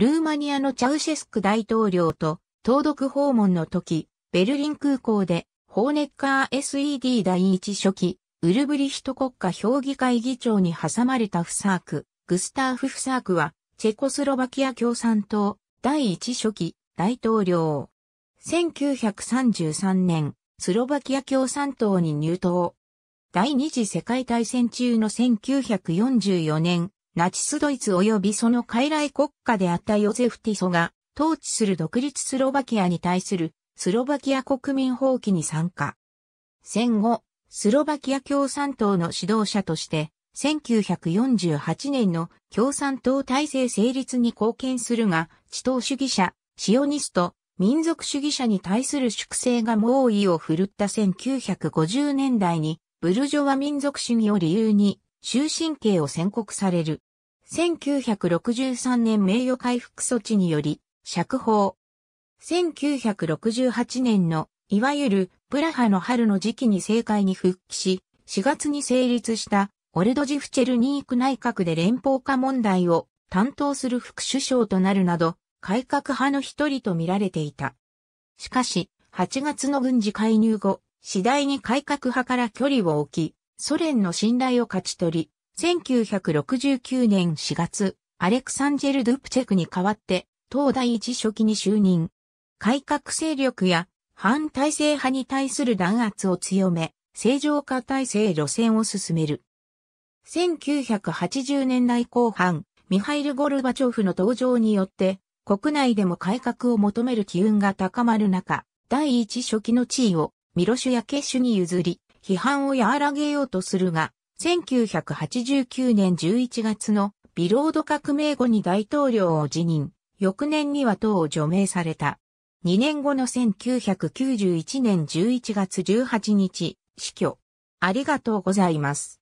ルーマニアのチャウシェスク大統領と、東独訪問の時、ベルリン空港で、ホーネッカー SED 第一書記、ウルブリヒト国家評議会議長に挟まれたフサーク、グスターフ・フサークは、チェコスロバキア共産党、第一書記、大統領。1933年、スロバキア共産党に入党。第二次世界大戦中の1944年、ナチスドイツ及びその傀儡国家であったヨゼフ・ティソが、統治する独立スロバキアに対するスロバキア国民放棄に参加。戦後、スロバキア共産党の指導者として、1948年の共産党体制成立に貢献するが、地頭主義者、シオニスト、民族主義者に対する粛清が猛威を振るった1950年代に、ブルジョワ民族主義を理由に、終身刑を宣告される。1963年名誉回復措置により、釈放。1968年の、いわゆる、プラハの春の時期に政界に復帰し、4月に成立した、オルドジフチェルニーク内閣で連邦化問題を担当する副首相となるなど、改革派の一人と見られていた。しかし、8月の軍事介入後、次第に改革派から距離を置き、ソ連の信頼を勝ち取り、1969年4月、アレクサンジェル・ドゥプチェクに代わって、党第一初期に就任。改革勢力や反体制派に対する弾圧を強め、正常化体制路線を進める。1980年代後半、ミハイル・ゴルバチョフの登場によって、国内でも改革を求める機運が高まる中、第一初期の地位をミロシュやケッシュに譲り、批判を和らげようとするが、1989年11月のビロード革命後に大統領を辞任、翌年には党を除名された。2年後の1991年11月18日、死去。ありがとうございます。